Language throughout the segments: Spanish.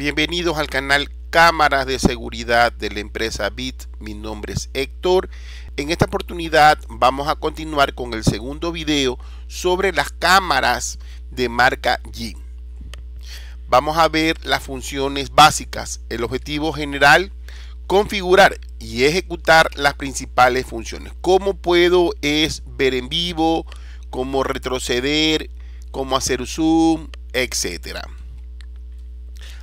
Bienvenidos al canal Cámaras de Seguridad de la empresa BIT. Mi nombre es Héctor. En esta oportunidad vamos a continuar con el segundo video sobre las cámaras de marca G. Vamos a ver las funciones básicas, el objetivo general, configurar y ejecutar las principales funciones. Cómo puedo es ver en vivo, cómo retroceder, cómo hacer zoom, etcétera.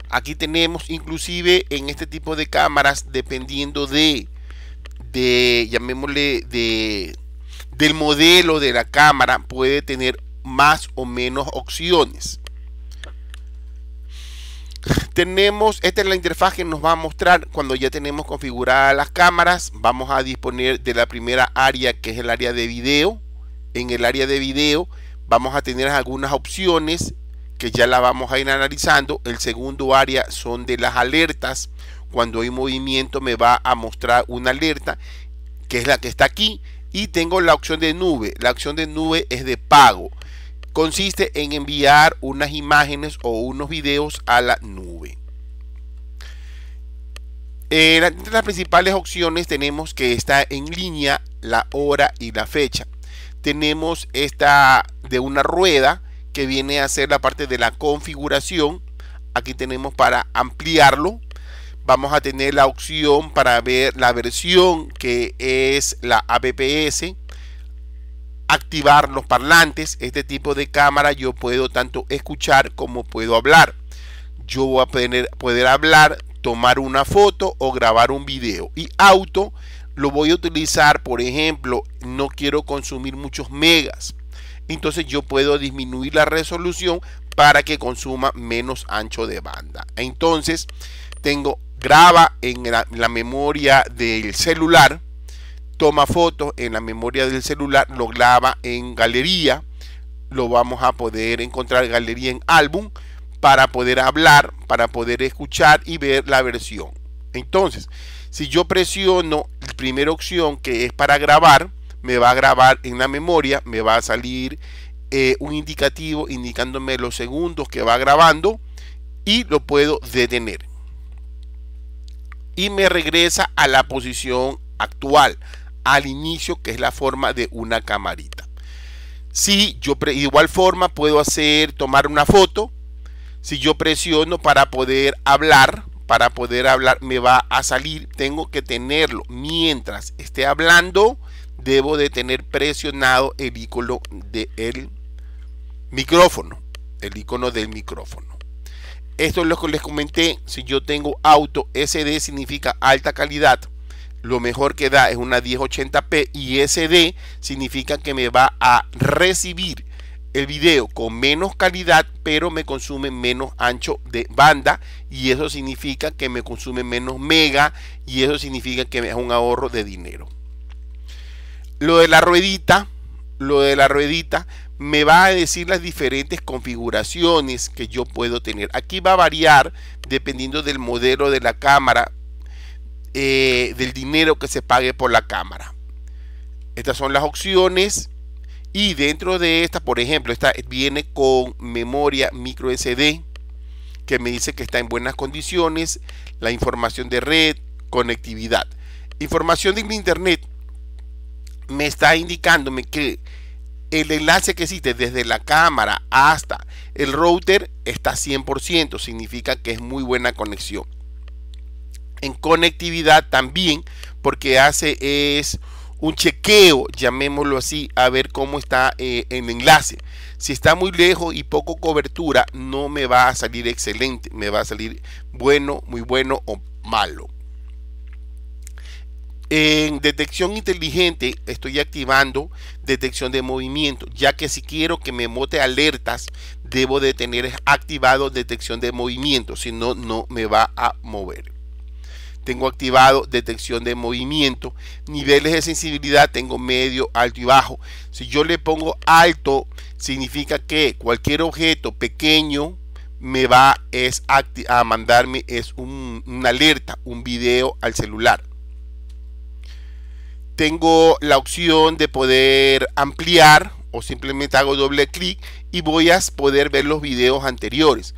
Aquí tenemos inclusive en este tipo de cámaras, dependiendo de, de llamémosle, de, del modelo de la cámara, puede tener más o menos opciones. Tenemos, esta es la interfaz que nos va a mostrar cuando ya tenemos configuradas las cámaras. Vamos a disponer de la primera área que es el área de video. En el área de video vamos a tener algunas opciones que ya la vamos a ir analizando. El segundo área son de las alertas. Cuando hay movimiento me va a mostrar una alerta, que es la que está aquí. Y tengo la opción de nube. La opción de nube es de pago. Consiste en enviar unas imágenes o unos videos a la nube. Eh, entre las principales opciones tenemos que está en línea la hora y la fecha. Tenemos esta de una rueda que viene a ser la parte de la configuración. Aquí tenemos para ampliarlo. Vamos a tener la opción para ver la versión que es la APPS. Activar los parlantes. Este tipo de cámara yo puedo tanto escuchar como puedo hablar. Yo voy a poder, poder hablar, tomar una foto o grabar un video. Y auto lo voy a utilizar, por ejemplo, no quiero consumir muchos megas entonces yo puedo disminuir la resolución para que consuma menos ancho de banda. Entonces tengo graba en la, memoria del celular, toma fotos en la memoria del celular, lo graba en galería, lo vamos a poder encontrar galería en álbum para poder hablar, para poder escuchar y ver la versión. Entonces, si yo presiono la primera opción que es para grabar, me va a grabar en la memoria, me va a salir eh, un indicativo indicándome los segundos que va grabando y lo puedo detener. Y me regresa a la posición actual, al inicio, que es la forma de una camarita. Si yo de igual forma puedo hacer tomar una foto, si yo presiono para poder hablar, para poder hablar me va a salir, tengo que tenerlo mientras esté hablando debo de tener presionado el icono del micrófono, el icono del micrófono. Esto es lo que les comenté, si yo tengo auto SD significa alta calidad, lo mejor que da es una 1080p y SD significa que me va a recibir el video con menos calidad, pero me consume menos ancho de banda y eso significa que me consume menos mega y eso significa que es un ahorro de dinero. Lo de la ruedita, lo de la ruedita me va a decir las diferentes configuraciones que yo puedo tener. Aquí va a variar dependiendo del modelo de la cámara, eh, del dinero que se pague por la cámara. Estas son las opciones y dentro de esta, por ejemplo, esta viene con memoria micro SD que me dice que está en buenas condiciones, la información de red, conectividad. Información de internet me está indicándome que el enlace que existe desde la cámara hasta el router está 100%, significa que es muy buena conexión. En conectividad también, porque hace es un chequeo, llamémoslo así, a ver cómo está eh, el enlace. Si está muy lejos y poco cobertura, no me va a salir excelente, me va a salir bueno, muy bueno o malo. En detección inteligente estoy activando detección de movimiento, ya que si quiero que me mote alertas, debo de tener activado detección de movimiento, si no, no me va a mover. Tengo activado detección de movimiento, niveles de sensibilidad tengo medio, alto y bajo. Si yo le pongo alto, significa que cualquier objeto pequeño me va es a mandarme es una alerta, un video al celular tengo la opción de poder ampliar o simplemente hago doble clic y voy a poder ver los videos anteriores.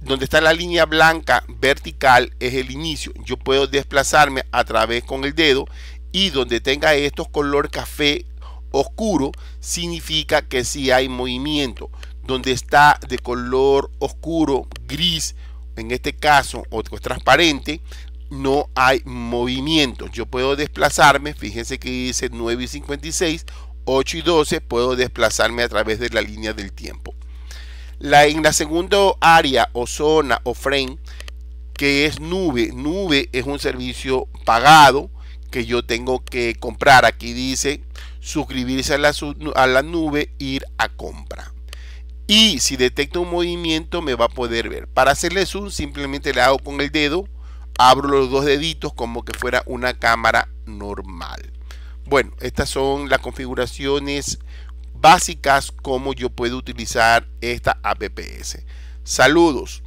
Donde está la línea blanca vertical es el inicio. Yo puedo desplazarme a través con el dedo y donde tenga estos color café oscuro significa que si hay movimiento. Donde está de color oscuro, gris, en este caso, o transparente, no hay movimiento. Yo puedo desplazarme, fíjense que dice 9 y 56, 8 y 12, puedo desplazarme a través de la línea del tiempo. La, en la segunda área o zona o frame, que es nube, nube es un servicio pagado que yo tengo que comprar. Aquí dice suscribirse a la, a la nube, ir a compra. Y si detecta un movimiento me va a poder ver. Para hacerle zoom simplemente le hago con el dedo abro los dos deditos como que fuera una cámara normal. Bueno, estas son las configuraciones básicas como yo puedo utilizar esta APPS. Saludos.